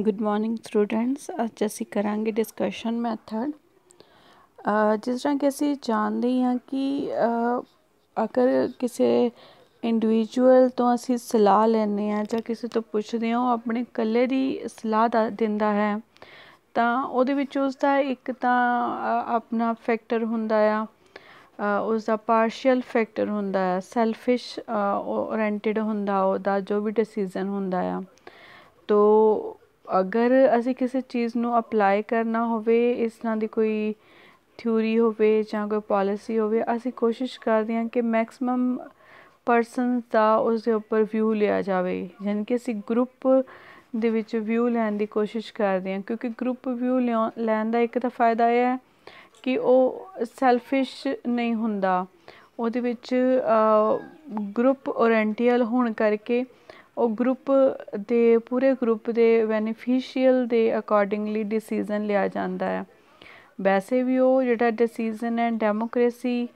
Good morning students ਅੱਜ ਅਸੀਂ ਕਰਾਂਗੇ ਡਿਸਕਸ਼ਨ ਮੈਥਡ ਜਿਸ ਤਰ੍ਹਾਂ ਕਿ ਅਸੀਂ ਜਾਣਦੇ ਹਾਂ ਕਿ ਅਗਰ ਕਿਸੇ ਇੰਡੀਵਿਜੂਅਲ ਤੋਂ ਅਸੀਂ ਸਲਾਹ ਲੈਣੇ ਆ ਜਾਂ ਕਿਸੇ ਤੋਂ ਪੁੱਛਦੇ ਹਾਂ ਉਹ ਆਪਣੇ ਕੱਲੇ ਦੀ ਸਲਾਹ ਦਿੰਦਾ ਹੈ ਤਾਂ ਉਹਦੇ ਵਿੱਚ ਉਸ ਦਾ ਇੱਕ ਤਾਂ ਆਪਣਾ ਫੈਕਟਰ ਹੁੰਦਾ ਆ ਉਸ ਦਾ ਪਾਰਸ਼ੀਅਲ ਫੈਕਟਰ ਹੁੰਦਾ ਹੈ ਸੈਲਫਿਸ਼ ਓਰੀਐਂਟਡ ਹੁੰਦਾ ਉਹਦਾ ਜੋ ਵੀ ਡਿਸੀਜਨ ਹੁੰਦਾ ਆ ਤੋ ਅਗਰ ਅਸੀਂ ਕਿਸੇ ਚੀਜ਼ ਨੂੰ ਅਪਲਾਈ ਕਰਨਾ ਹੋਵੇ ਇਸ ਤਰ੍ਹਾਂ ਦੀ ਕੋਈ ਥਿਊਰੀ ਹੋਵੇ ਜਾਂ ਕੋਈ ਪਾਲਿਸੀ ਹੋਵੇ ਅਸੀਂ ਕੋਸ਼ਿਸ਼ ਕਰਦੇ ਹਾਂ ਕਿ ਮੈਕਸਿਮਮ ਪਰਸਨਸ ਦਾ ਉਸ ਦੇ ਉੱਪਰ ਵਿਊ ਲਿਆ ਜਾਵੇ ਯਾਨੀ ਕਿ ਅਸੀਂ ਗਰੁੱਪ ਦੇ ਵਿੱਚ ਵਿਊ ਲੈਣ ਦੀ ਕੋਸ਼ਿਸ਼ ਕਰਦੇ ਹਾਂ ਕਿਉਂਕਿ ਗਰੁੱਪ ਵਿਊ ਲੈਣ ਦਾ ਇੱਕ ਤਾਂ ਫਾਇਦਾ ਇਹ ਹੈ ਕਿ ਉਹ ਸੈਲਫਿਸ਼ ਨਹੀਂ ਹੁੰਦਾ ਉਹਦੇ ਵਿੱਚ ਗਰੁੱਪ ਓਰੀਐਂਟਲ ਹੋਣ ਕਰਕੇ ਉਹ ਗਰੁੱਪ ਦੇ ਪੂਰੇ ਗਰੁੱਪ ਦੇ ਬੈਨੀਫੀਸ਼ੀਅਲ ਦੇ ਅਕੋਰਡਿੰਗਲੀ ਡਿਸੀਜਨ ਲਿਆ ਜਾਂਦਾ ਹੈ ਵੈਸੇ ਵੀ ਉਹ ਜਿਹੜਾ ਡਿਸੀਜਨ ਐਂਡ ਡੈਮੋਕ੍ਰੇਸੀ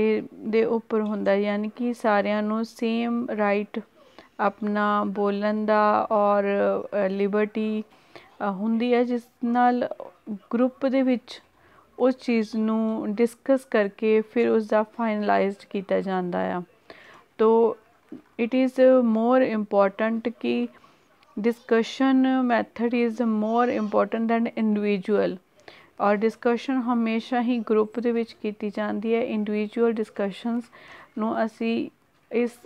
ਇਹ ਦੇ ਉੱਪਰ ਹੁੰਦਾ ਯਾਨੀ ਕਿ ਸਾਰਿਆਂ ਨੂੰ ਸੇਮ ਰਾਈਟ ਆਪਣਾ ਬੋਲਣ ਦਾ ਔਰ ਲਿਬਰਟੀ ਹੁੰਦੀ ਹੈ ਜਿਸ ਨਾਲ ਗਰੁੱਪ ਦੇ ਵਿੱਚ ਉਸ ਚੀਜ਼ ਨੂੰ ਡਿਸਕਸ ਕਰਕੇ ਫਿਰ ਉਸ ਦਾ ਫਾਈਨਲਾਈਜ਼ਡ ਕੀਤਾ ਜਾਂਦਾ ਆ ਤੋ it is more important ki discussion method is more important than individual ਔਰ ਡਿਸਕਸ਼ਨ ਹਮੇਸ਼ਾ ਹੀ ਗਰੁੱਪ ਦੇ ਵਿੱਚ ਕੀਤੀ ਜਾਂਦੀ ਹੈ ਇੰਡੀਵਿਜੂਅਲ ਡਿਸਕਸ਼ਨਸ ਨੂੰ ਅਸੀਂ ਇਸ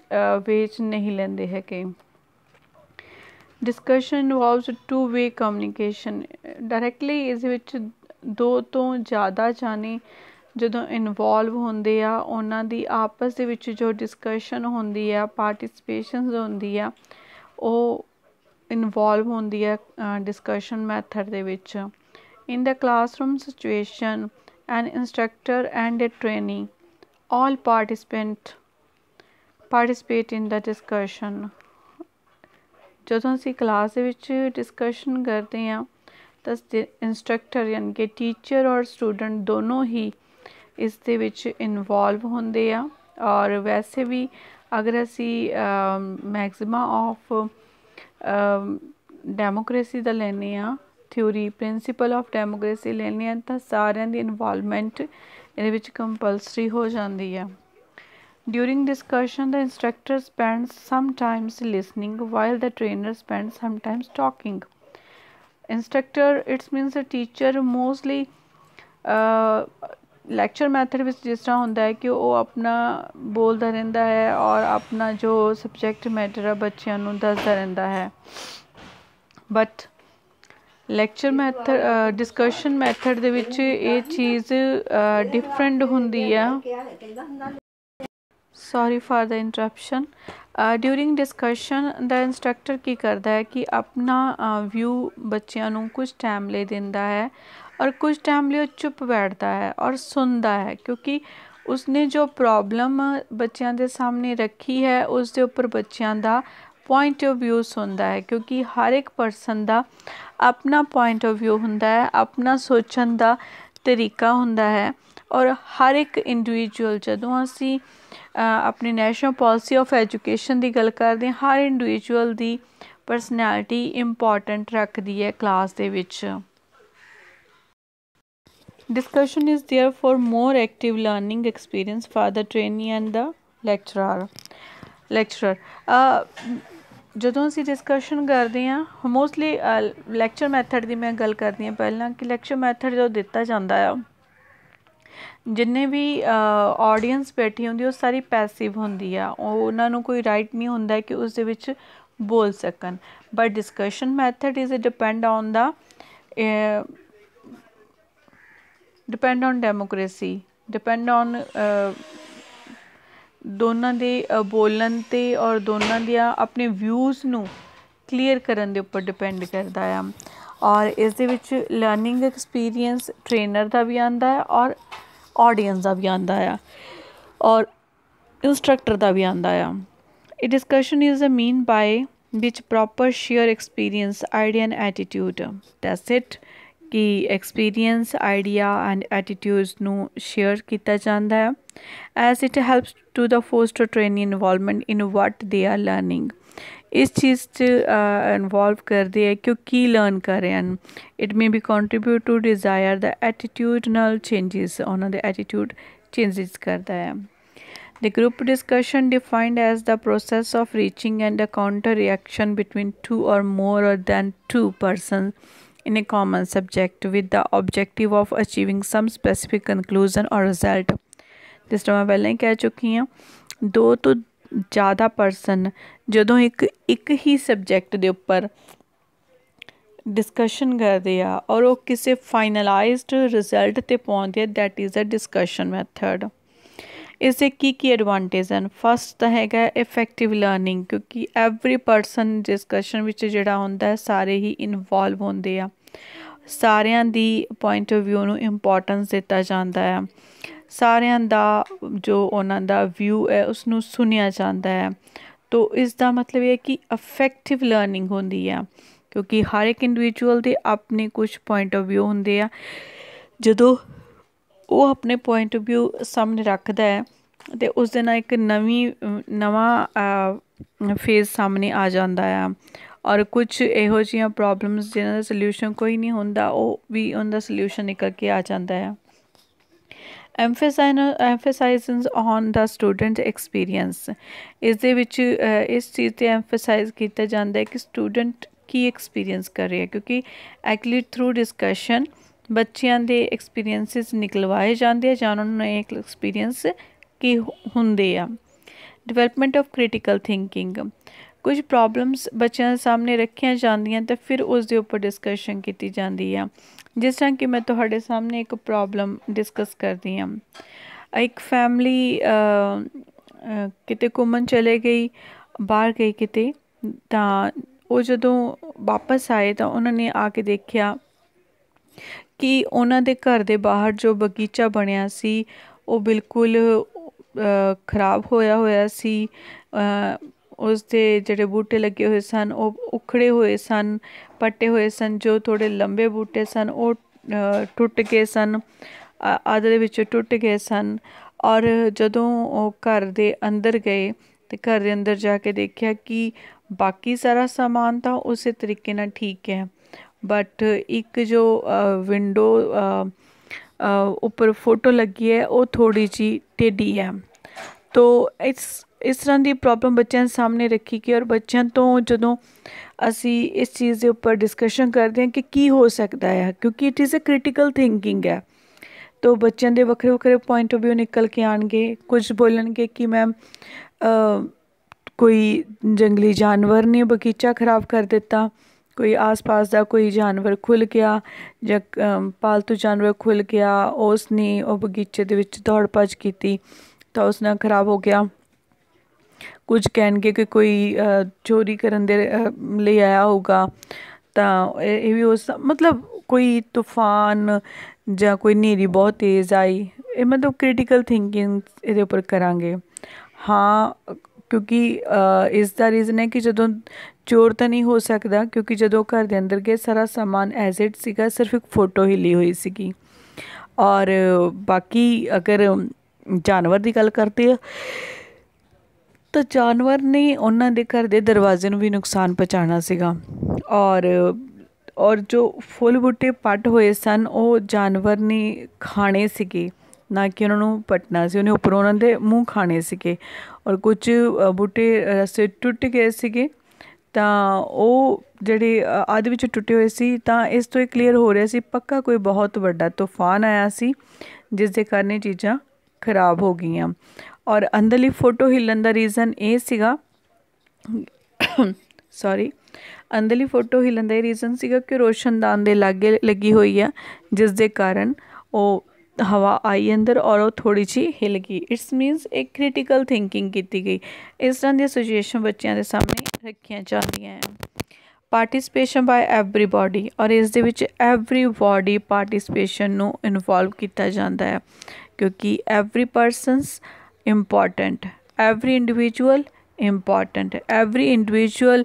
ਵੇਚ ਨਹੀਂ ਲੈਂਦੇ ਹੈਗੇ discussion involves two way communication directly ਇਸ ਵਿੱਚ ਦੋ ਤੋਂ ਜ਼ਿਆਦਾ ਜਾਣੇ ਜਦੋਂ ਇਨਵੋਲਵ ਹੁੰਦੇ ਆ ਉਹਨਾਂ ਦੀ ਆਪਸ ਦੇ ਵਿੱਚ ਜੋ ਡਿਸਕਸ਼ਨ ਹੁੰਦੀ ਆ ਪਾਰਟਿਸਪੇਸ਼ਨਸ ਹੁੰਦੀ ਆ ਉਹ ਇਨਵੋਲਵ ਹੁੰਦੀ ਆ ਡਿਸਕਸ਼ਨ ਮੈਥਡ ਦੇ ਵਿੱਚ in the classroom situation an instructor and a trainee all participant participate in the discussion ਜਦੋਂ ਅਸੀਂ ਕਲਾਸ ਦੇ ਵਿੱਚ ਡਿਸਕਸ਼ਨ ਕਰਦੇ ਆ ਤਾਂ ਇਨਸਟ੍ਰਕਟਰ ਯਾਨੀ ਕਿ ਟੀਚਰ ਔਰ ਸਟੂਡੈਂਟ ਦੋਨੋਂ ਹੀ ਇਸ ਦੇ ਵਿੱਚ ਇਨਵੋਲਵ ਹੁੰਦੇ ਆ ਔਰ ਵੈਸੇ ਵੀ ਅਗਰ ਅਸੀਂ ਮੈਕਸਿਮਾ ਆਫ ਡੈਮੋਕ੍ਰੇਸੀ ਦਾ ਲੈਨੇ ਆ ਥਿਉਰੀ ਪ੍ਰਿੰਸੀਪਲ ਆਫ ਡੈਮੋਕ੍ਰੇਸੀ ਲੈਨੇ ਆ ਤਾਂ ਸਾਰਿਆਂ ਦੀ ਇਨਵੋਲਵਮੈਂਟ ਇਹਦੇ ਵਿੱਚ ਕੰਪਲਸਰੀ ਹੋ ਜਾਂਦੀ ਆ during discussion the instructor spends some times listening while the trainer spends some times talking instructor it's means a teacher mostly lecture method ਵਿੱਚ ਜਿਸ ਤਰ੍ਹਾਂ ਹੁੰਦਾ ਹੈ ਕਿ ਉਹ ਆਪਣਾ ਬੋਲਦਾ ਰਹਿੰਦਾ ਹੈ ਔਰ ਆਪਣਾ ਜੋ ਸਬਜੈਕਟ ਮੈਟਰ ਆ ਬੱਚਿਆਂ ਨੂੰ ਦੱਸਦਾ ਰਹਿੰਦਾ ਹੈ but lecture method discussion method ਦੇ ਵਿੱਚ ਇਹ ਚੀਜ਼ ਡਿਫਰੈਂਟ ਹੁੰਦੀ ਆ sorry for the interruption during discussion the instructor ਕੀ ਕਰਦਾ ਹੈ ਕਿ ਆਪਣਾ ਵਿਊ ਬੱਚਿਆਂ ਨੂੰ ਕੁਝ ਟਾਈਮ ਲੈ ਦਿੰਦਾ ਹੈ ਔਰ ਕੁਝ ਟਾਈਮ ਲਈ ਉਹ ਚੁੱਪ ਬੈਠਦਾ ਹੈ ਔਰ ਸੁਣਦਾ ਹੈ ਕਿਉਂਕਿ ਉਸਨੇ ਜੋ ਪ੍ਰੋਬਲਮ ਬੱਚਿਆਂ ਦੇ ਸਾਹਮਣੇ ਰੱਖੀ ਹੈ ਉਸ ਦੇ ਉੱਪਰ ਬੱਚਿਆਂ ਦਾ ਪੁਆਇੰਟ ਆਫ View ਹੁੰਦਾ ਹੈ ਕਿਉਂਕਿ ਹਰ ਇੱਕ ਪਰਸਨ ਦਾ ਆਪਣਾ ਪੁਆਇੰਟ ਆਫ View ਹੁੰਦਾ ਹੈ ਆਪਣਾ ਸੋਚਣ ਦਾ ਤਰੀਕਾ ਹੁੰਦਾ ਹੈ ਔਰ ਹਰ ਇੱਕ ਇੰਡੀਵਿਜੂਅਲ ਜਦੋਂ ਅਸੀਂ ਆਪਣੇ ਨੈਸ਼ਨਲ ਪਾਲਿਸੀ ਆਫ ਐਜੂਕੇਸ਼ਨ ਦੀ ਗੱਲ ਕਰਦੇ ਹਾਂ ਹਰ ਇੰਡੀਵਿਜੂਅਲ ਦੀ ਪਰਸਨੈਲਿਟੀ ਇੰਪੋਰਟੈਂਟ ਰੱਖਦੀ ਹੈ ਕਲਾਸ ਦੇ ਵਿੱਚ Discussion is there for more active learning experience for the trainee and the lecturer. Lecturer. Uh, ਜਦੋਂ ਅਸੀਂ ਡਿਸਕਸ਼ਨ ਕਰਦੇ ਆ ਮੋਸਟਲੀ ਲੈਕਚਰ ਮੈਥਡ ਦੀ ਮੈਂ ਗੱਲ ਕਰਦੀ ਆ ਪਹਿਲਾਂ ਕਿ ਲੈਕਚਰ ਮੈਥਡ ਜੋ ਦਿੱਤਾ ਜਾਂਦਾ ਆ ਜਿੰਨੇ ਵੀ ਆਡੀਅנס ਬੈਠੀ ਹੁੰਦੀ ਉਹ ਸਾਰੀ ਪੈਸਿਵ ਹੁੰਦੀ ਆ ਉਹ ਉਹਨਾਂ ਨੂੰ ਕੋਈ ਰਾਈਟ ਨਹੀਂ ਹੁੰਦਾ ਕਿ ਉਸ ਦੇ ਵਿੱਚ ਬੋਲ ਸਕਣ but discussion method is depend on the depend on democracy depend on ਦੋਨਾਂ ਦੇ ਬੋਲਣ 'ਤੇ ਔਰ ਦੋਨਾਂ ਦੇ ਆਪਣੇ ਵਿਊਜ਼ ਨੂੰ ਕਲੀਅਰ ਕਰਨ ਦੇ ਉੱਪਰ ਡਿਪੈਂਡ ਕਰਦਾ ਆ ਔਰ ਇਸ ਦੇ ਵਿੱਚ ਲਰਨਿੰਗ ਐਕਸਪੀਰੀਅੰਸ ਟ੍ਰੇਨਰ ਦਾ ਵੀ ਆਂਦਾ ਹੈ ਔਰ ਆਡੀਅנס ਦਾ ਵੀ ਆਂਦਾ ਆ ਔਰ ਇਨਸਟ੍ਰਕਟਰ ਦਾ ਵੀ ਆਂਦਾ ਆ ਇਹ discussion is a mean by which proper share experience idea and attitude that's it ਕਿ ਐਕਸਪੀਰੀਅੰਸ ਆਈਡੀਆ ਐਂਡ ਐਟੀਟਿਊਡਸ ਨੂੰ ਸ਼ੇਅਰ ਕੀਤਾ ਜਾਂਦਾ ਹੈ as it helps to the foster train involvement in what they are learning ਇਸ ਚੀਜ਼ 'ਚ involve ਕਰਦੇ ਆ ਕਿ ਉਹ ਕੀ ਲਰਨ ਕਰ ਰਹੇ ਹਨ it may be contribute to desire the attitudinal changes ਉਹਨਾਂ ਦੇ ਐਟੀਟਿਊਡ ਚੇਂਜਸ ਕਰਦਾ ਹੈ The group discussion defined as the process of reaching and a counter reaction between two or more or than two persons in a common subject with the objective of achieving some specific conclusion or result जिस तरह मैं पहले ही कह चुकी हूँ दो तो ज़्यादा पर्सन जो एक एक ही सब्जेक्ट के उपर डिस्कशन करते और किसी फाइनलाइज्ड रिजल्ट पहुँचते that is a discussion method ਇਸ ਦੇ ਕੀ ਕੀ ਐਡਵਾਂਟੇਜ ਹਨ ਫਸਟ ਤਾਂ ਹੈਗਾ ਇਫੈਕਟਿਵ ਲਰਨਿੰਗ ਕਿਉਂਕਿ ਐਵਰੀ ਪਰਸਨ ਡਿਸਕਸ਼ਨ ਵਿੱਚ ਜਿਹੜਾ ਹੁੰਦਾ ਹੈ ਸਾਰੇ ਹੀ ਇਨਵੋਲਵ ਹੁੰਦੇ ਆ ਸਾਰਿਆਂ ਦੀ ਪੁਆਇੰਟ ਆਫ View ਨੂੰ ਇੰਪੋਰਟੈਂਸ ਦਿੱਤਾ ਜਾਂਦਾ ਹੈ ਸਾਰਿਆਂ ਦਾ ਜੋ ਉਹਨਾਂ ਦਾ ਵਿਊ ਹੈ ਉਸ ਨੂੰ ਸੁਨਿਆ ਜਾਂਦਾ ਹੈ ਤੋਂ ਇਸ ਦਾ ਮਤਲਬ ਇਹ ਹੈ ਕਿ ਇਫੈਕਟਿਵ ਲਰਨਿੰਗ ਹੁੰਦੀ ਹੈ ਕਿਉਂਕਿ ਹਰ ਇੱਕ ਇੰਡੀਵਿਜੂਅਲ ਦੇ ਆਪਣੇ ਕੁਝ ਪੁਆਇੰਟ ਆਫ View ਹੁੰਦੇ ਆ ਜਦੋਂ ਉਹ ਆਪਣੇ ਪੁਆਇੰਟ ਆਫ ਵਿਊ ਸਾਹਮਣੇ ਰੱਖਦਾ ਹੈ ਤੇ ਉਸ ਦੇ ਨਾਲ ਇੱਕ ਨਵੀਂ ਨਵਾਂ ਫੇਜ਼ ਸਾਹਮਣੇ ਆ ਜਾਂਦਾ ਹੈ ਔਰ ਕੁਝ ਇਹੋ ਜੀਆਂ ਪ੍ਰੋਬਲਮਸ ਜਿਨ੍ਹਾਂ ਦਾ ਸੋਲੂਸ਼ਨ ਕੋਈ ਨਹੀਂ ਹੁੰਦਾ ਉਹ ਵੀ ਉਹਦਾ ਸੋਲੂਸ਼ਨ ਨਿਕਲ ਕੇ ਆ ਜਾਂਦਾ ਹੈ emphasizes on the student experience ਇਸ ਦੇ ਵਿੱਚ ਇਸ ਚੀਜ਼ ਤੇ ਐਮਫਸਾਈਜ਼ ਕੀਤਾ ਜਾਂਦਾ ਹੈ ਕਿ ਸਟੂਡੈਂਟ ਕੀ ਐਕਸਪੀਰੀਅੰਸ ਕਰ ਰਿਹਾ ਕਿਉਂਕਿ ਐਕਚੁਅਲੀ ਥਰੂ ਡਿਸਕਸ਼ਨ ਬੱਚਿਆਂ ਦੇ ਐਕਸਪੀਰੀਐਂਸਸ ਨਿਕਲਵਾਏ ਜਾਂਦੇ ਆ ਜਾਂ ਉਹਨਾਂ ਨੂੰ ਇੱਕ ਐਕਸਪੀਰੀਐਂਸ ਕੀ ਹੁੰਦੇ ਆ ਡਿਵੈਲਪਮੈਂਟ ਆਫ ਕ੍ਰਿਟੀਕਲ ਥਿੰਕਿੰਗ ਕੁਝ ਪ੍ਰੋਬਲਮਸ ਬੱਚਿਆਂ ਦੇ ਸਾਹਮਣੇ ਰੱਖੀਆਂ ਜਾਂਦੀਆਂ ਤੇ ਫਿਰ ਉਸ ਦੇ ਉੱਪਰ ਡਿਸਕਸ਼ਨ ਕੀਤੀ ਜਾਂਦੀ ਆ ਜਿਸ ਤਰ੍ਹਾਂ ਕਿ ਮੈਂ ਤੁਹਾਡੇ ਸਾਹਮਣੇ ਇੱਕ ਪ੍ਰੋਬਲਮ ਡਿਸਕਸ ਕਰਦੀ ਆ ਇੱਕ ਫੈਮਿਲੀ ਕਿਤੇ ਘੁੰਮਣ ਚਲੇ ਗਈ ਬਾਹਰ ਗਈ ਕਿਤੇ ਤਾਂ ਉਹ ਜਦੋਂ ਵਾਪਸ ਆਏ ਤਾਂ ਉਹਨਾਂ ਨੇ ਆ ਕੇ ਦੇਖਿਆ ਕਿ ਉਹਨਾਂ ਦੇ ਘਰ ਦੇ ਬਾਹਰ ਜੋ ਬਗੀਚਾ ਬਣਿਆ ਸੀ ਉਹ ਬਿਲਕੁਲ ਖਰਾਬ ਹੋਇਆ ਹੋਇਆ ਸੀ ਉਸ ਦੇ ਜਿਹੜੇ ਬੂਟੇ ਲੱਗੇ ਹੋਏ ਸਨ ਉਹ ਉਖੜੇ ਹੋਏ ਸਨ ਪੱਟੇ ਹੋਏ ਸਨ ਜੋ ਥੋੜੇ ਲੰਬੇ ਬੂਟੇ ਸਨ ਉਹ ਟੁੱਟ ਗਏ ਸਨ ਆਦਰ ਦੇ ਵਿੱਚ ਟੁੱਟ ਗਏ ਸਨ ਔਰ ਜਦੋਂ ਉਹ ਘਰ ਦੇ ਅੰਦਰ ਗਏ ਤੇ ਘਰ ਦੇ ਅੰਦਰ ਜਾ ਕੇ ਦੇਖਿਆ ਕਿ ਬਾਕੀ ਸਾਰਾ ਸਮਾਨ ਤਾਂ ਉਸੇ ਤਰੀਕੇ ਨਾਲ ਠੀਕ ਹੈ ਬਟ ਇੱਕ ਜੋ ਵਿੰਡੋ ਉੱਪਰ ਫੋਟੋ ਲੱਗੀ ਹੈ ਉਹ ਥੋੜੀ ਜੀ ਟੇਢੀ ਹੈ ਤੋ ਇਸ ਇਸ ਤਰ੍ਹਾਂ ਦੀ ਪ੍ਰੋਬਲਮ ਬੱਚਿਆਂ ਸਾਹਮਣੇ ਰੱਖੀ ਕਿ ਔਰ ਬੱਚਿਆਂ ਤੋਂ ਜਦੋਂ ਅਸੀਂ ਇਸ ਚੀਜ਼ ਦੇ ਉੱਪਰ ਡਿਸਕਸ਼ਨ ਕਰਦੇ ਹਾਂ ਕਿ ਕੀ ਹੋ ਸਕਦਾ ਹੈ ਕਿਉਂਕਿ it is a critical thinking ਹੈ ਤੋ ਬੱਚਿਆਂ ਦੇ ਵੱਖਰੇ ਵੱਖਰੇ ਪੁਆਇੰਟ ਆਫ View ਨਿਕਲ ਕੇ ਆਣਗੇ ਕੁਝ ਬੋਲਣਗੇ ਕਿ ਮੈਮ ਕੋਈ ਜੰਗਲੀ ਜਾਨਵਰ ਨੇ ਬਗੀਚਾ ਖਰਾਬ ਕਰ ਦਿੱਤਾ ਕੋਈ ਆਸ-ਪਾਸ ਦਾ ਕੋਈ ਜਾਨਵਰ ਖੁੱਲ ਗਿਆ ਜਾਂ ਪਾਲਤੂ ਜਾਨਵਰ ਖੁੱਲ ਗਿਆ ਉਸ ਨੇ ਉਹ ਬਗੀਚੇ ਦੇ ਵਿੱਚ ਦੌੜ ਭੱਜ ਕੀਤੀ ਤਾਂ ਉਸ ਨਾਲ ਖਰਾਬ ਹੋ ਗਿਆ ਕੁਝ ਕਹਿਣਗੇ ਕਿ ਕੋਈ ਚੋਰੀ ਕਰਨ ਦੇ ਲਈ ਆਇਆ ਹੋਊਗਾ ਤਾਂ ਇਹ ਵੀ ਉਸ ਮਤਲਬ ਕੋਈ ਤੂਫਾਨ ਜਾਂ ਕੋਈ ਨੀਰੀ ਬਹੁਤ ਤੇਜ਼ ਆਈ ਇਹ ਮਤਲਬ ਕ੍ਰਿਟੀਕਲ ਥਿੰਕਿੰਗ ਇਹਦੇ ਉੱਪਰ ਕਰਾਂਗੇ ਹਾਂ ਕਿਉਂਕਿ ਇਸ ਦਾ ਰੀਜ਼ਨ ਹੈ ਕਿ ਜਦੋਂ ਚੋਰ ਤਾਂ ਨਹੀਂ ਹੋ ਸਕਦਾ ਕਿਉਂਕਿ ਜਦੋਂ ਘਰ ਦੇ ਅੰਦਰ ਗਏ ਸਾਰਾ ਸਾਮਾਨ ਐਜ਼ ਇਟ ਸੀਗਾ ਸਿਰਫ ਇੱਕ ਫੋਟੋ ਹੀ ਲਈ ਹੋਈ ਸੀਗੀ ਔਰ ਬਾਕੀ ਅਗਰ ਜਾਨਵਰ ਦੀ ਗੱਲ ਕਰਦੇ ਆ ਤਾਂ ਜਾਨਵਰ ਨੇ ਉਹਨਾਂ ਦੇ ਘਰ ਦੇ ਦਰਵਾਜ਼ੇ ਨੂੰ ਵੀ ਨੁਕਸਾਨ ਪਹੁੰਚਾਣਾ ਸੀਗਾ ਔਰ ਔਰ ਜੋ ਫੁੱਲ ਬੂਟੇ ਪੱਟ ਹੋਏ ਸਨ ਉਹ ਜਾਨਵਰ ਨੇ ਖਾਣੇ ਸੀਗੇ ਨਾ ਕਿ ਉਹਨਾਂ ਨੂੰ ਪਟਣਾ ਸੀ ਉਹਨੇ ਉੱਪਰ ਉਹਨਾਂ ਦੇ ਮੂੰਹ ਖਾਣੇ ਸੀਗੇ ਔਰ ਕੁਝ ਬੂਟੇ ਰਸੇ ਟੁੱਟ ਗਏ ਸੀਗੇ ਤਾਂ ਉਹ ਜਿਹੜੇ ਅੱਧ ਵਿੱਚ ਟੁੱਟੇ ਹੋਏ ਸੀ ਤਾਂ ਇਸ ਤੋਂ ਇਹ ਕਲੀਅਰ ਹੋ ਰਿਹਾ ਸੀ ਪੱਕਾ ਕੋਈ ਬਹੁਤ ਵੱਡਾ ਤੂਫਾਨ ਆਇਆ ਸੀ ਜਿਸ ਦੇ ਕਾਰਨ ਇਹ ਚੀਜ਼ਾਂ ਖਰਾਬ ਹੋ ਗਈਆਂ ਔਰ ਅੰਦਰਲੀ ਫੋਟੋ ਹਿੱਲਣ ਦਾ ਰੀਜ਼ਨ ਇਹ ਸੀਗਾ ਸੌਰੀ ਅੰਦਰਲੀ ਫੋਟੋ ਹਿੱਲਣ ਦਾ ਰੀਜ਼ਨ ਸੀਗਾ ਕਿ ਰੋਸ਼ਨਦਾਨ ਦੇ ਲਾਗੇ ਲੱਗੀ ਹੋਈ ਆ ਜਿਸ ਦੇ ਕਾਰਨ ਉਹ ਹਵਾ ਆਈ ਅੰਦਰ ਔਰ ਉਹ ਥੋੜੀ ਜੀ ਹਿਲ ਗਈ ਇਟਸ ਮੀਨਸ ਇੱਕ ਕ੍ਰਿਟੀਕਲ ਥਿੰਕਿੰਗ ਕੀਤੀ ਗਈ ਇਸ ਤਰ੍ਹਾਂ ਦੀ ਸਿਚੁਏਸ਼ਨ ਬੱਚਿਆਂ ਦੇ ਸਾਹਮਣੇ ਰੱਖੀਆਂ ਜਾਂਦੀਆਂ ਹੈ ਪਾਰਟਿਸਪੇਸ਼ਨ ਬਾਈ ਐਵਰੀਬਾਡੀ ਔਰ ਇਸ ਦੇ ਵਿੱਚ ਐਵਰੀਬਾਡੀ ਪਾਰਟਿਸਪੇਸ਼ਨ ਨੂੰ ਇਨਵੋਲਵ ਕੀਤਾ ਜਾਂਦਾ ਹੈ ਕਿਉਂਕਿ every persons important every individual important every individual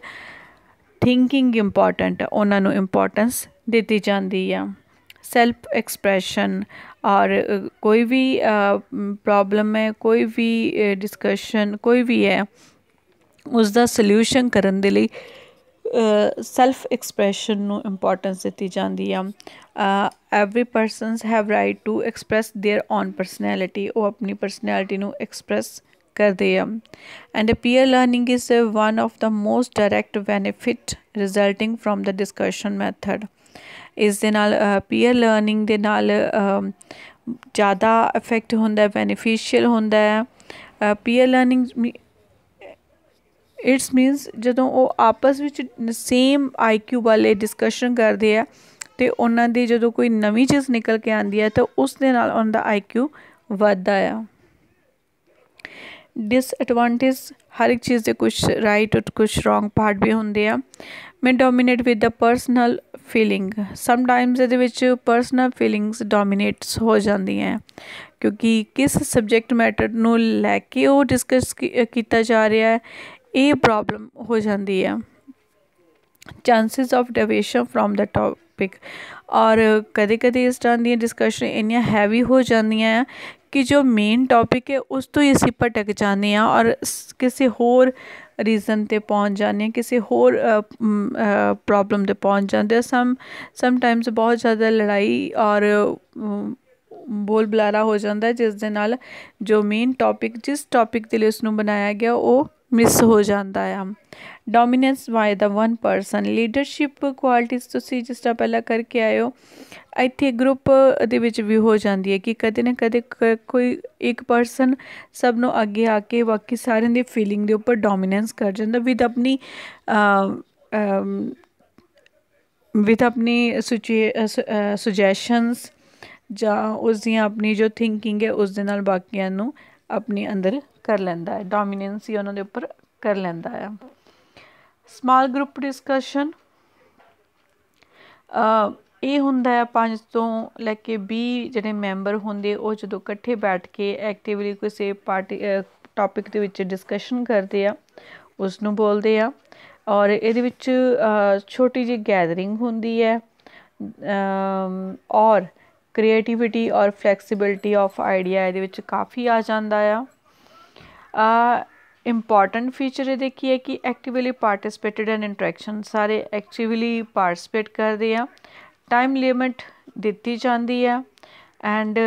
thinking important ਉਹਨਾਂ ਨੂੰ ਇੰਪੋਰਟੈਂਸ ਦਿੱਤੀ ਜਾਂਦੀ ਆ ਸੈਲਫ ਐਕਸਪ੍ਰੈਸ਼ਨ ਔਰ ਕੋਈ ਵੀ ਪ੍ਰੋਬਲਮ ਹੈ ਕੋਈ ਵੀ ਡਿਸਕਸ਼ਨ ਕੋਈ ਵੀ ਹੈ ਉਸ ਦਾ ਸੋਲੂਸ਼ਨ ਕਰਨ ਦੇ ਲਈ ਸੈਲਫ ਐਕਸਪ੍ਰੈਸ਼ਨ ਨੂੰ ਇੰਪੋਰਟੈਂਸ ਦਿੱਤੀ ਜਾਂਦੀ ਆ every persons have right to express their own personality ਉਹ ਆਪਣੀ ਪਰਸਨੈਲਿਟੀ ਨੂੰ ਐਕਸਪ੍ਰੈਸ ਕਰਦੇ ਆ and peer learning is one of the most direct benefit resulting from the discussion method ਇਸ ਦੇ ਨਾਲ ਪੀਅਰ ਲਰਨਿੰਗ ਦੇ ਨਾਲ ਜ਼ਿਆਦਾ ਇਫੈਕਟ ਹੁੰਦਾ ਬੈਨੀਫੀਸ਼ੀਅਲ ਹੁੰਦਾ ਹੈ ਪੀਅਰ ਲਰਨਿੰਗ ਇਟਸ ਮੀਨਸ ਜਦੋਂ ਉਹ ਆਪਸ ਵਿੱਚ ਸੇਮ ਆਈਕਿਊ ਵਾਲੇ ਡਿਸਕਸ਼ਨ ਕਰਦੇ ਆ ਤੇ ਉਹਨਾਂ ਦੀ ਜਦੋਂ ਕੋਈ ਨਵੀਂ ਚੀਜ਼ ਨਿਕਲ ਕੇ ਆਂਦੀ ਹੈ ਤਾਂ ਉਸ ਦੇ ਨਾਲ ਉਹਨਾਂ ਦਾ ਆਈਕਿਊ ਵੱਧਦਾ ਆ ਡਿਸਐਡਵਾਂਟੇਜ ਹਰ ਇੱਕ ਚੀਜ਼ ਦੇ ਕੁਝ ਰਾਈਟ ਔਰ ਕੁਝ ਰੋਂਗ ਪਾਰਟ ਵੀ ਹੁੰਦੇ ਆ may dominate with the personal feeling sometimes ਇਹਦੇ ਵਿੱਚ ਪਰਸਨਲ ਫੀਲਿੰਗਸ ਡੋਮਿਨੇਟਸ ਹੋ ਜਾਂਦੀਆਂ ਕਿਉਂਕਿ ਕਿਸ ਸਬਜੈਕਟ ਮੈਟਰ ਨੂੰ ਲੈ ਕੇ ਉਹ ਡਿਸਕਸ ਕੀਤਾ ਜਾ ਰਿਹਾ ਹੈ ਇਹ ਪ੍ਰੋਬਲਮ ਹੋ ਜਾਂਦੀ ਹੈ chances of deviation from the topic ਔਰ ਕਦੇ ਕਦੇ ਇਸ ਤਰ੍ਹਾਂ ਦੀਆਂ ਡਿਸਕਸ਼ਨ ਇੰਨੀਆਂ ਹੈਵੀ ਹੋ ਜਾਂਦੀਆਂ ਆ ਕਿ ਜੋ ਮੇਨ ਟਾਪਿਕ ਹੈ ਉਸ ਤੋਂ ਹੀ ਅਸੀਂ ਭਟਕ ਜਾਂਦੇ ਆ ਔਰ ਕਿਸੇ ਹੋਰ ਰੀਜ਼ਨ ਤੇ ਪਹੁੰਚ ਜਾਂਦੇ ਆ ਕਿਸੇ ਹੋਰ ਪ੍ਰੋਬਲਮ ਤੇ ਪਹੁੰਚ ਜਾਂਦੇ ਆ ਸਮ ਸਮ ਟਾਈਮਸ ਬਹੁਤ ਜ਼ਿਆਦਾ ਲੜਾਈ ਔਰ ਬੋਲ ਬਲਾਰਾ ਹੋ ਜਾਂਦਾ ਜਿਸ ਦੇ ਨਾਲ ਜੋ ਮੇਨ ਟਾਪਿਕ ਜਿਸ ਟਾਪਿਕ ਦੇ ਲਈ ਉਸ ਨੂੰ ਬਣਾਇਆ ਗਿਆ ਉਹ ਮਿਸ ਹੋ ਜਾਂਦਾ ਆ dominance by the one person leadership ਕੁਆਲਿਟੀਆਂ ਤੁਸੀਂ ਜਿਸ ਤਰ੍ਹਾਂ ਪਹਿਲਾਂ ਕਰਕੇ ਆਏ ਹੋ ਇੱਥੇ ਗਰੁੱਪ ਦੇ ਵਿੱਚ ਵੀ ਹੋ ਜਾਂਦੀ ਹੈ ਕਿ ਕਦੇ ਨਾ ਕਦੇ ਕੋਈ ਇੱਕ ਪਰਸਨ ਸਭ ਨੂੰ ਅੱਗੇ ਆ ਕੇ ਬਾਕੀ ਸਾਰਿਆਂ ਦੀ ਫੀਲਿੰਗ ਦੇ ਉੱਪਰ ਡੋਮੀਨੈਂਸ ਕਰ ਜਾਂਦਾ ਵਿਦ ਆਪਣੀ ਵਿਦ ਆਪਣੀ ਸੁਜੈਸ਼ਨਸ ਜਾਂ ਉਸ ਦੀਆਂ ਆਪਣੀ ਜੋ ਥਿੰਕਿੰਗ ਹੈ ਉਸ ਦੇ ਨਾਲ ਬਾਕੀਆਂ ਨੂੰ ਆਪਣੇ ਅੰਦਰ ਕਰ ਲੈਂਦਾ ਹੈ ਡੋਮਿਨੈਂਸ ਹੀ ਉਹਨਾਂ ਦੇ ਉੱਪਰ ਕਰ ਲੈਂਦਾ ਹੈ ਸਮਾਲ ਗਰੁੱਪ ਡਿਸਕਸ਼ਨ ਅ ਇਹ ਹੁੰਦਾ ਹੈ 5 ਤੋਂ ਲੈ ਕੇ 20 ਜਿਹੜੇ ਮੈਂਬਰ ਹੁੰਦੇ ਉਹ ਜਦੋਂ ਇਕੱਠੇ ਬੈਠ ਕੇ ਐਕਟਿਵਲੀ ਕਿਸੇ ਪਾਰਟੀ ਟੌਪਿਕ ਦੇ ਵਿੱਚ ਡਿਸਕਸ਼ਨ ਕਰਦੇ ਆ ਉਸ ਨੂੰ ਬੋਲਦੇ ਆ ਔਰ ਇਹਦੇ ਵਿੱਚ ਛੋਟੀ ਜਿਹੀ ਗੈਦਰਿੰਗ ਹੁੰਦੀ ਹੈ ਔਰ ਕ੍ਰੀਏਟੀਵਿਟੀ ਔਰ ਫਲੈਕਸੀਬਿਲਟੀ ਆਫ ਆਈਡੀਆ ਇਹਦੇ ਵਿੱਚ ਕਾਫੀ ਆ ਜਾਂਦਾ ਆ ਇੰਪੋਰਟੈਂਟ ਫੀਚਰ ਇਹ ਦੇਖੀ ਹੈ ਕਿ ਐਕਟਿਵਲੀ पार्टिसिपेटेड ਐਂਡ ਇੰਟਰੈਕਸ਼ਨ ਸਾਰੇ ਐਕਟਿਵਲੀ ਪਾਰਟਿਸਿਪੇਟ ਕਰਦੇ ਆ ਟਾਈਮ ਲਿਮਿਟ ਦਿੱਤੀ ਜਾਂਦੀ ਹੈ ਐਂਡ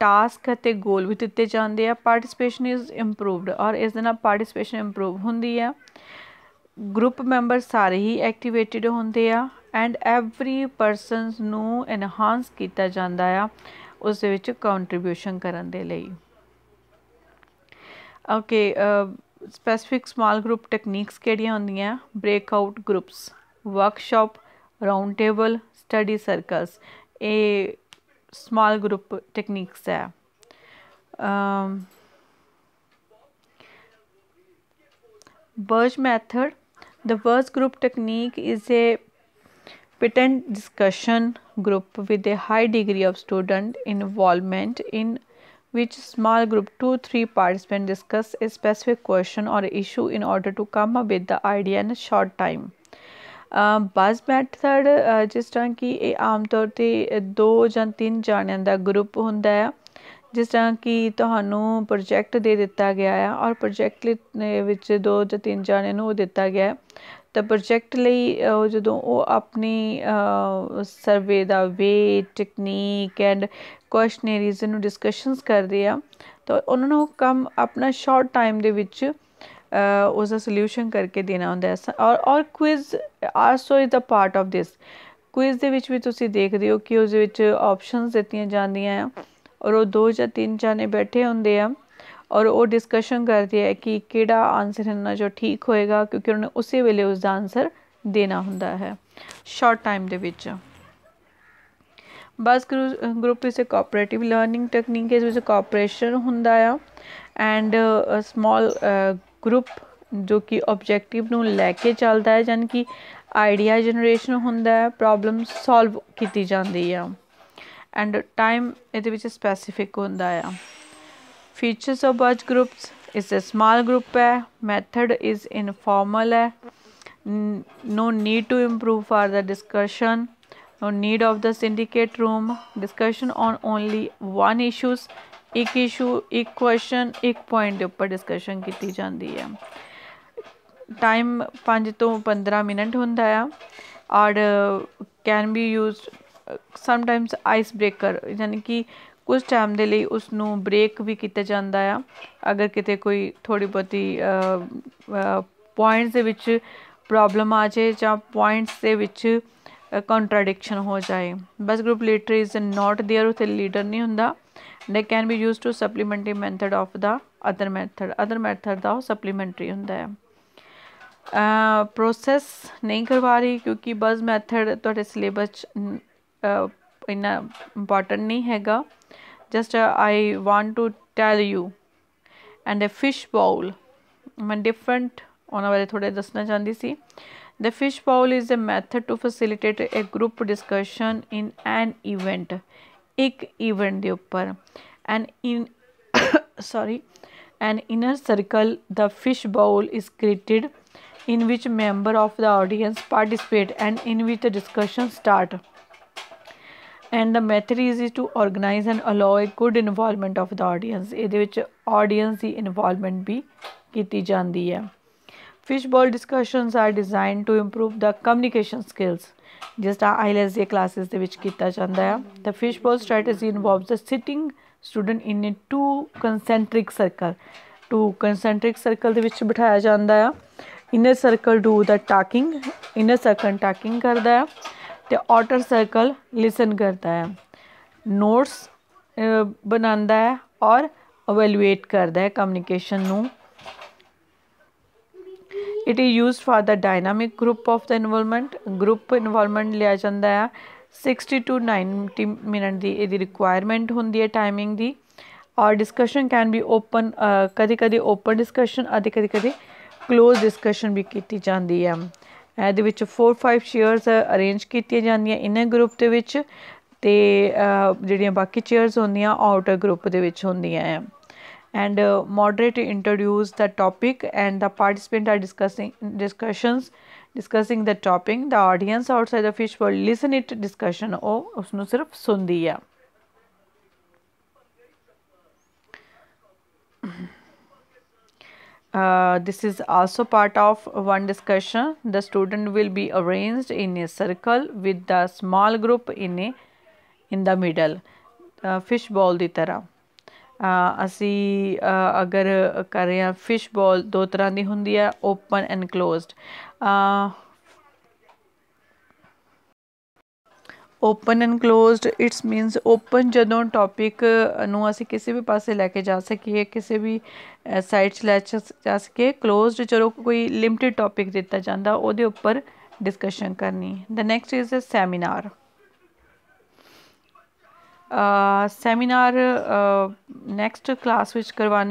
ਟਾਸਕ ਅਤੇ ਗੋਲ ਵੀ ਦਿੱਤੇ ਜਾਂਦੇ ਆ ਪਾਰਟਿਸਿਪੇਸ਼ਨ ਇਜ਼ ਇੰਪਰੂਵਡ ਔਰ ਇਸ ਦੇ ਨਾਲ ਪਾਰਟਿਸਿਪੇਸ਼ਨ ਇੰਪਰੂਵ ਹੁੰਦੀ ਹੈ ਗਰੁੱਪ ਮੈਂਬਰ ਸਾਰੇ ਹੀ ਐਕਟੀਵੇਟਿਡ ਹੁੰਦੇ ਆ ਐਂਡ ਐਵਰੀ ਪਰਸਨਸ ਨੂੰ ਐਨਹਾਂਸ ਕੀਤਾ ਜਾਂਦਾ ਆ ਉਸ ਦੇ ਵਿੱਚ ਕੰਟਰੀਬਿਊਸ਼ਨ ਕਰਨ ਦੇ ਲਈ okay specific small group techniques ਕਿਹੜੀਆਂ ਹੁੰਦੀਆਂ breakout groups workshop round table study circles ਇਹ ਸਮਾਲ ਗਰੁੱਪ ਟੈਕਨੀਕਸ ਹੈ Burge method. The Burge group technique is a patent discussion group with a high degree of student involvement in which small group 2 3 participants discuss a specific question or issue in order to come up with the idea in a short time buzz method ਜਿਸ ਤਰ੍ਹਾਂ ਕਿ ਇਹ ਆਮ ਤੌਰ ਤੇ ਦੋ ਜਾਂ ਤਿੰਨ ਜਾਣਿਆਂ ਦਾ ਗਰੁੱਪ ਹੁੰਦਾ ਹੈ ਜਿਸ ਤਰ੍ਹਾਂ ਕਿ ਤੁਹਾਨੂੰ ਪ੍ਰੋਜੈਕਟ ਦੇ ਦਿੱਤਾ ਗਿਆ ਹੈ ਔਰ ਪ੍ਰੋਜੈਕਟ ਵਿੱਚ ਦੋ ਜਾਂ ਤਿੰਨ ਜਾਣਿਆਂ ਨੂੰ ਉਹ ਦਿੱਤਾ ਗਿਆ ਹੈ ਤਾਂ ਪ੍ਰੋਜੈਕਟ ਲਈ ਜਦੋਂ ਉਹ ਆਪਣੀ ਸਰਵੇ ਦਾ ਵੇ ਟੈਕਨੀਕ ਐਂਡ ਕੁਐਸ਼ਨਰੀਜ਼ ਨੂੰ ਡਿਸਕਸ਼ਨਸ ਕਰਦੇ ਆ ਤਾਂ ਉਹਨਾਂ ਨੂੰ ਕੰਮ ਆਪਣਾ ਸ਼ਾਰਟ ਟਾਈਮ ਦੇ ਵਿੱਚ ਉਸ ਦਾ ਸੋਲੂਸ਼ਨ ਕਰਕੇ ਦੇਣਾ ਹੁੰਦਾ ਹੈ ਔਰ ਔਰ quiz also is a part of this quiz ਦੇ ਵਿੱਚ ਵੀ ਤੁਸੀਂ ਦੇਖਦੇ ਹੋ ਕਿ ਉਸ ਵਿੱਚ ਆਪਸ਼ਨਸ ਦਿੱਤੀਆਂ ਜਾਂਦੀਆਂ ਆ ਔਰ ਉਹ ਦੋ ਜਾਂ ਤਿੰਨ ਜਾਣੇ ਬੈਠੇ ਹੁੰਦੇ ਆ ਔਰ ਉਹ ਡਿਸਕਸ਼ਨ ਕਰਦੇ ਹੈ ਕਿ ਕਿਹੜਾ ਆਨਸਰ ਇਹਨਾਂ ਜੋ ਠੀਕ ਹੋਏਗਾ ਕਿਉਂਕਿ ਉਹਨੇ ਉਸੇ ਵੇਲੇ ਉਸ ਦਾ ਆਨਸਰ ਦੇਣਾ ਹੁੰਦਾ ਹੈ ਸ਼ਾਰਟ ਟਾਈਮ ਦੇ ਵਿੱਚ buzz group is cooperative learning technique ਇਸ ਵਿੱਚ ਕੋਆਪਰੇਸ਼ਨ ਹੁੰਦਾ ਆ ਐਂਡ ਅ ਸਮਾਲ ਗਰੁੱਪ ਜੋ ਕਿ ਆਬਜੈਕਟਿਵ ਨੂੰ ਲੈ ਕੇ ਚੱਲਦਾ ਹੈ ਜਨ ਕਿ ਆਈਡੀਆ ਜਨਰੇਸ਼ਨ ਹੁੰਦਾ ਹੈ ਪ੍ਰੋਬਲਮ ਸੋਲਵ ਕੀਤੀ ਜਾਂਦੀ ਆ ਐਂਡ ਟਾਈਮ ਇਹਦੇ ਵਿੱਚ ਸਪੈਸੀਫਿਕ ਹੁੰਦਾ ਆ features of buzz groups a small group है मेथड इज़ इनफॉर्मल है no need to improve for the discussion no need of the syndicate room discussion on only one issues एक issue एक question एक point के उपर discussion की जाती है टाइम पाँच तो पंद्रह मिनट होंगे और can be use sometimes ice breaker यानी कि ਕੁਝ ਟਾਈਮ ਦੇ ਲਈ ਉਸ ਨੂੰ ਬ੍ਰੇਕ ਵੀ ਕੀਤਾ ਜਾਂਦਾ ਆ ਅਗਰ ਕਿਤੇ ਕੋਈ ਥੋੜੀ ਬਹੁਤੀ ਪੁਆਇੰਟਸ ਦੇ ਵਿੱਚ ਪ੍ਰੋਬਲਮ ਆ ਜਾਏ ਜਾਂ ਪੁਆਇੰਟਸ ਦੇ ਵਿੱਚ ਕੰਟਰਡਿਕਸ਼ਨ ਹੋ ਜਾਏ buzz group leader is not there ਉਥੇ ਲੀਡਰ ਨਹੀਂ ਹੁੰਦਾ they can be used to supplementary method of the other method other method ਦਾ ਸਪਲੀਮੈਂਟਰੀ ਹੁੰਦਾ ਹੈ ਪ੍ਰੋਸੈਸ ਨਹੀਂ ਕਰਵਾ ਰਹੀ ਕਿਉਂਕਿ ਬਸ ਮੈਥਡ ਤੁਹਾਡੇ ਸਿਲੇਬਸ ਇੰਨਾ ਇੰਪੋਰਟੈਂਟ ਨਹੀਂ ਹੈਗਾ just I want to tell you and a fish bowl ਮੈਂ ਡਿਫਰੈਂਟ ਉਹਨਾਂ ਬਾਰੇ ਥੋੜੇ ਦੱਸਣਾ ਚਾਹੁੰਦੀ ਸੀ The fish bowl is a method to facilitate a group discussion in an event. ਇੱਕ ਇਵੈਂਟ ਦੇ ਉੱਪਰ an in sorry an inner circle the fish bowl is created in which member of the audience participate and in which the discussion start and the method is is to organise and allow a good involvement of the audience ਇਹਦੇ ਵਿੱਚ audience ਦੀ involvement ਵੀ ਕੀਤੀ ਜਾਂਦੀ ਹੈ fish bowl discussions are designed to improve the communication skills ਜਿਸ ਆ IELTS ਦੇ classes ਦੇ ਵਿੱਚ ਕੀਤਾ ਜਾਂਦਾ ਹੈ ਤਾਂ bowl strategy involves the sitting student in a two concentric circle two concentric circle ਦੇ ਵਿੱਚ ਬਿਠਾਇਆ ਜਾਂਦਾ ਹੈ inner circle do the talking inner circle talking ਕਰਦਾ ਹੈ ਤੇ ਆਟਰ ਸਰਕਲ ਲਿਸਨ ਕਰਦਾ ਹੈ ਨੋਟਸ ਬਣਾਉਂਦਾ ਹੈ ਔਰ ਅਵੈਲੂਏਟ ਕਰਦਾ ਹੈ ਕਮਿਊਨੀਕੇਸ਼ਨ ਨੂੰ it is used for the dynamic group of the involvement group involvement ਲਿਆ ਜਾਂਦਾ ਹੈ 60 ਟੂ 90 ਮਿੰਟ ਦੀ ਇਹਦੀ ਰਿਕੁਆਇਰਮੈਂਟ ਹੁੰਦੀ ਹੈ ਟਾਈਮਿੰਗ ਦੀ ਔਰ ਡਿਸਕਸ਼ਨ ਕੈਨ ਬੀ ਓਪਨ ਕਦੇ ਕਦੇ ਓਪਨ ਡਿਸਕਸ਼ਨ ਅਤੇ ਕਦੇ ਕਦੇ ਕਲੋਜ਼ ਡਿਸਕਸ਼ਨ ਵੀ ਕੀਤੀ ਜਾਂਦੀ ਹੈ ਇਹਦੇ ਵਿੱਚ 4-5 ਚੇਅਰਸ ਅਰੇਂਜ ਕੀਤੀਆਂ ਜਾਂਦੀਆਂ ਇਨਰ ਗਰੁੱਪ ਦੇ ਵਿੱਚ ਤੇ ਜਿਹੜੀਆਂ ਬਾਕੀ ਚੇਅਰਸ ਹੁੰਦੀਆਂ ਆਊਟਰ ਗਰੁੱਪ ਦੇ ਵਿੱਚ ਹੁੰਦੀਆਂ ਆ and moderate introduce the topic and the participant are discussing discussions discussing the topic the audience outside the fish world listen it discussion ਉਹ ਉਸ ਨੂੰ ਸਿਰਫ ਸੁਣਦੀ ਆ Uh, this is also part of one discussion the student will be arranged in a circle with the small group in a in the middle uh, fish ball ਦੀ uh, asi uh, agar ਅਗਰ fish fish ਬਾਲ ਦੋ ਤਰ੍ਹਾਂ ਦੀ ਹੁੰਦੀ open and closed. Closed open and closed it's means open ਜਦੋਂ topic ਨੂੰ ਅਸੀਂ ਕਿਸੇ ਵੀ ਪਾਸੇ ਲੈ ਕੇ ਜਾ ਸਕੀਏ ਕਿਸੇ ਵੀ ਸਾਈਡ 'ਚ ਲੈ ਜਾ ਸਕੀਏ ਕਲੋਜ਼ਡ ਜਦੋਂ ਕੋਈ ਲਿਮਟਿਡ ਟੌਪਿਕ ਦਿੱਤਾ ਜਾਂਦਾ ਉਹਦੇ ਉੱਪਰ ਡਿਸਕਸ਼ਨ ਕਰਨੀ the next is a seminar seminar next class ਵਿੱਚ ਕਰਵਾਉਣੇ